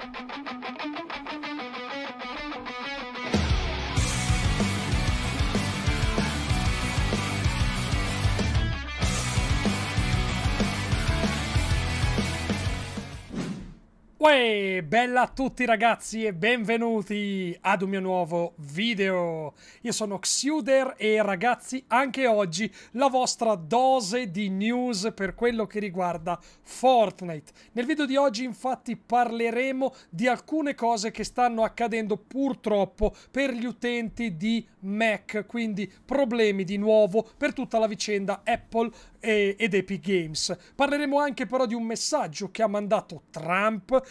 えっ Uè, bella a tutti ragazzi e benvenuti ad un mio nuovo video. Io sono Xuder e ragazzi anche oggi la vostra dose di news per quello che riguarda Fortnite. Nel video di oggi infatti parleremo di alcune cose che stanno accadendo purtroppo per gli utenti di Mac, quindi problemi di nuovo per tutta la vicenda Apple eh, ed Epic Games. Parleremo anche però di un messaggio che ha mandato Trump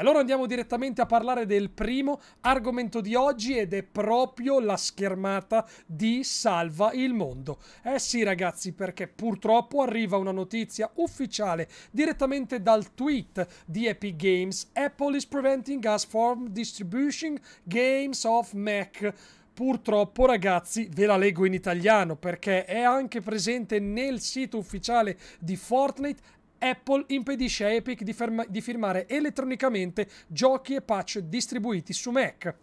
E allora andiamo direttamente a parlare del primo argomento di oggi ed è proprio la schermata di Salva il Mondo. Eh sì ragazzi, perché purtroppo arriva una notizia ufficiale direttamente dal tweet di Epic Games. Apple is preventing us from distributing games of Mac purtroppo ragazzi ve la leggo in italiano perché è anche presente nel sito ufficiale di Fortnite Apple impedisce a Epic di, di firmare elettronicamente giochi e patch distribuiti su Mac.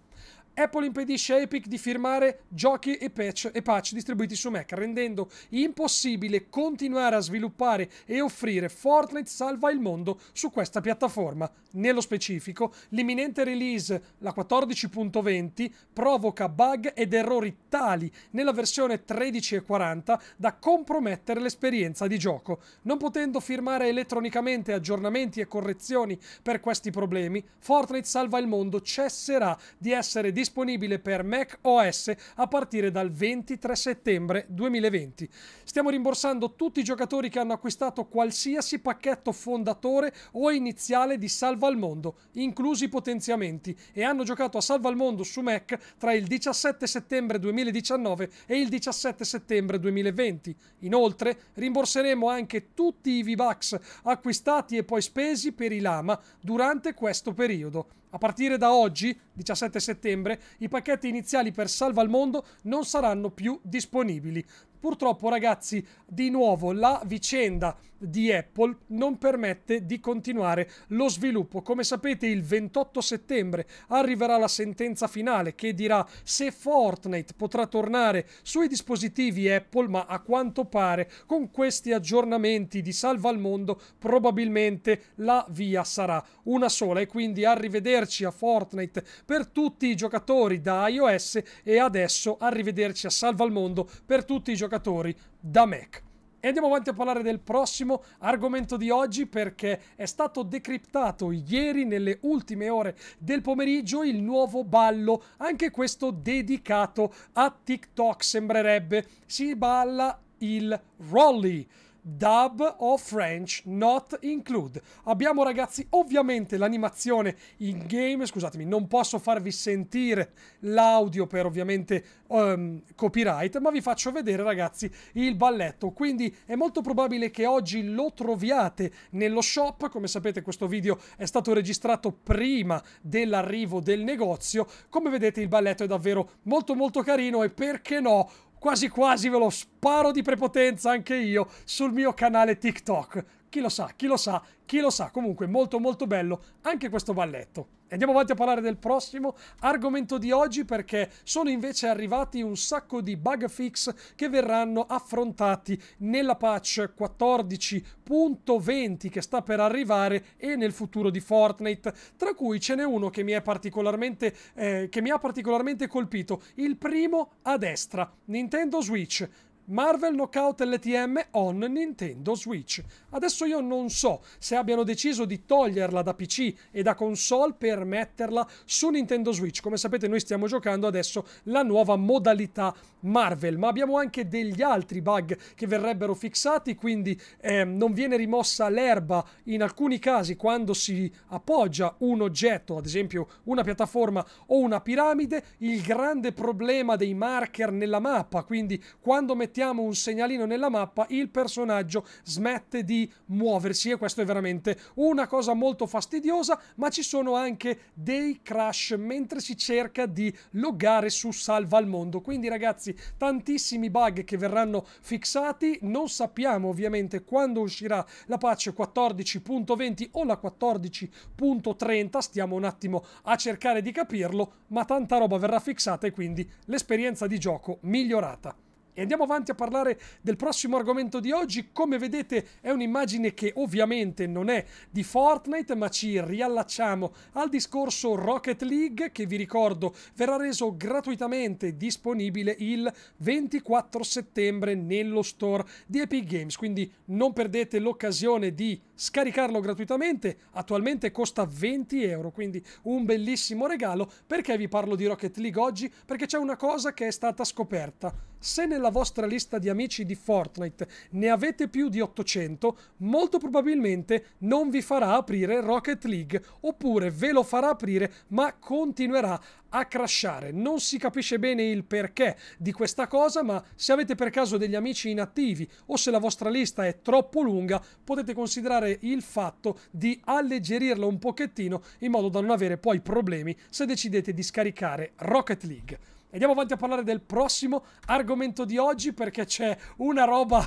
Apple impedisce a Epic di firmare giochi e patch, e patch distribuiti su Mac, rendendo impossibile continuare a sviluppare e offrire Fortnite Salva il Mondo su questa piattaforma. Nello specifico, l'imminente release, la 14.20, provoca bug ed errori tali nella versione 13.40 da compromettere l'esperienza di gioco. Non potendo firmare elettronicamente aggiornamenti e correzioni per questi problemi, Fortnite Salva il Mondo cesserà di essere disponibile disponibile per Mac OS a partire dal 23 settembre 2020. Stiamo rimborsando tutti i giocatori che hanno acquistato qualsiasi pacchetto fondatore o iniziale di Salva al Mondo, inclusi i potenziamenti, e hanno giocato a Salva al Mondo su Mac tra il 17 settembre 2019 e il 17 settembre 2020. Inoltre, rimborseremo anche tutti i V-Bucks acquistati e poi spesi per i Lama durante questo periodo. A partire da oggi, 17 settembre, i pacchetti iniziali per Salva il Mondo non saranno più disponibili. Purtroppo ragazzi, di nuovo la vicenda di Apple non permette di continuare lo sviluppo. Come sapete il 28 settembre arriverà la sentenza finale che dirà se Fortnite potrà tornare sui dispositivi Apple, ma a quanto pare con questi aggiornamenti di salva al mondo probabilmente la via sarà una sola e quindi arrivederci a Fortnite per tutti i giocatori da iOS e adesso arrivederci a Salva al Mondo per tutti i giocatori da Mac. E andiamo avanti a parlare del prossimo argomento di oggi perché è stato decriptato ieri nelle ultime ore del pomeriggio il nuovo ballo, anche questo dedicato a TikTok sembrerebbe. Si balla il Rolly dub o French not include. Abbiamo ragazzi ovviamente l'animazione in game, scusatemi, non posso farvi sentire l'audio per ovviamente um, copyright, ma vi faccio vedere ragazzi il balletto, quindi è molto probabile che oggi lo troviate nello shop, come sapete questo video è stato registrato prima dell'arrivo del negozio, come vedete il balletto è davvero molto molto carino e perché no quasi quasi ve lo sparo di prepotenza anche io sul mio canale TikTok chi lo sa, chi lo sa, chi lo sa. Comunque molto molto bello anche questo balletto. Andiamo avanti a parlare del prossimo argomento di oggi perché sono invece arrivati un sacco di bug fix che verranno affrontati nella patch 14.20 che sta per arrivare e nel futuro di Fortnite, tra cui ce n'è uno che mi, è particolarmente, eh, che mi ha particolarmente colpito, il primo a destra, Nintendo Switch Marvel Knockout LTM on Nintendo Switch. Adesso io non so se abbiano deciso di toglierla da PC e da console per metterla su Nintendo Switch. Come sapete noi stiamo giocando adesso la nuova modalità Marvel, ma abbiamo anche degli altri bug che verrebbero fixati, quindi eh, non viene rimossa l'erba in alcuni casi quando si appoggia un oggetto, ad esempio una piattaforma o una piramide, il grande problema dei marker nella mappa, quindi quando mettiamo mettiamo un segnalino nella mappa il personaggio smette di muoversi e questo è veramente una cosa molto fastidiosa ma ci sono anche dei crash mentre si cerca di loggare su salva al mondo quindi ragazzi tantissimi bug che verranno fissati non sappiamo ovviamente quando uscirà la patch 14.20 o la 14.30 stiamo un attimo a cercare di capirlo ma tanta roba verrà fissata e quindi l'esperienza di gioco migliorata e andiamo avanti a parlare del prossimo argomento di oggi. Come vedete è un'immagine che ovviamente non è di Fortnite, ma ci riallacciamo al discorso Rocket League che vi ricordo verrà reso gratuitamente disponibile il 24 settembre nello store di Epic Games, quindi non perdete l'occasione di scaricarlo gratuitamente. Attualmente costa 20 euro, quindi un bellissimo regalo. Perché vi parlo di Rocket League oggi? Perché c'è una cosa che è stata scoperta se nella vostra lista di amici di Fortnite ne avete più di 800, molto probabilmente non vi farà aprire Rocket League, oppure ve lo farà aprire ma continuerà a crashare. Non si capisce bene il perché di questa cosa, ma se avete per caso degli amici inattivi o se la vostra lista è troppo lunga, potete considerare il fatto di alleggerirla un pochettino in modo da non avere poi problemi se decidete di scaricare Rocket League. Andiamo avanti a parlare del prossimo argomento di oggi perché c'è una roba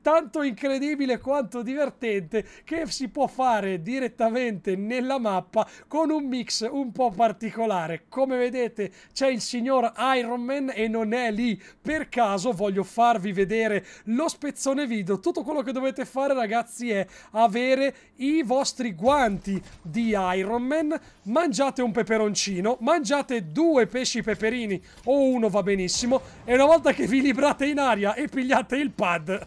tanto incredibile quanto divertente che si può fare direttamente nella mappa con un mix un po' particolare. Come vedete c'è il signor Iron Man e non è lì per caso, voglio farvi vedere lo spezzone video. Tutto quello che dovete fare ragazzi è avere i vostri guanti di Iron Man, mangiate un peperoncino, mangiate due pesci peperini o uno va benissimo e una volta che vi librate in aria e pigliate il pad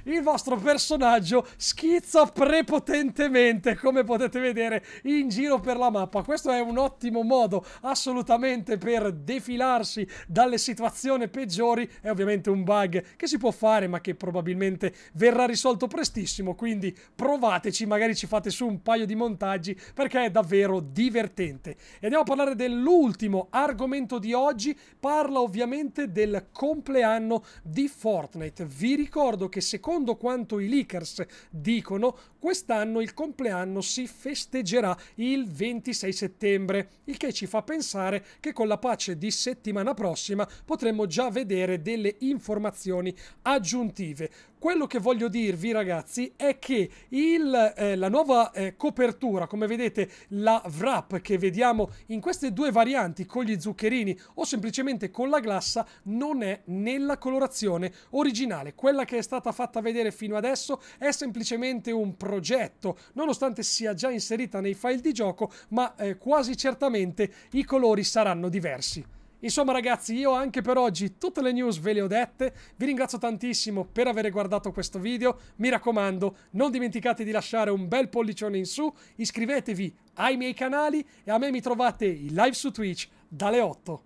il vostro personaggio schizza prepotentemente, come potete vedere, in giro per la mappa. Questo è un ottimo modo assolutamente per defilarsi dalle situazioni peggiori. È ovviamente un bug che si può fare, ma che probabilmente verrà risolto prestissimo, quindi provateci, magari ci fate su un paio di montaggi, perché è davvero divertente. E andiamo a parlare dell'ultimo argomento di oggi, parla ovviamente del compleanno di Fortnite. Vi ricordo che secondo secondo quanto i leakers dicono, quest'anno il compleanno si festeggerà il 26 settembre, il che ci fa pensare che con la pace di settimana prossima potremmo già vedere delle informazioni aggiuntive quello che voglio dirvi ragazzi è che il, eh, la nuova eh, copertura, come vedete la wrap che vediamo in queste due varianti con gli zuccherini o semplicemente con la glassa non è nella colorazione originale. Quella che è stata fatta vedere fino adesso è semplicemente un progetto, nonostante sia già inserita nei file di gioco, ma eh, quasi certamente i colori saranno diversi. Insomma ragazzi, io anche per oggi tutte le news ve le ho dette, vi ringrazio tantissimo per aver guardato questo video, mi raccomando non dimenticate di lasciare un bel pollicione in su, iscrivetevi ai miei canali e a me mi trovate in live su Twitch dalle 8.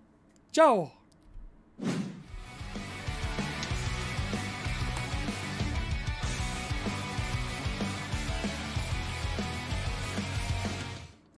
Ciao!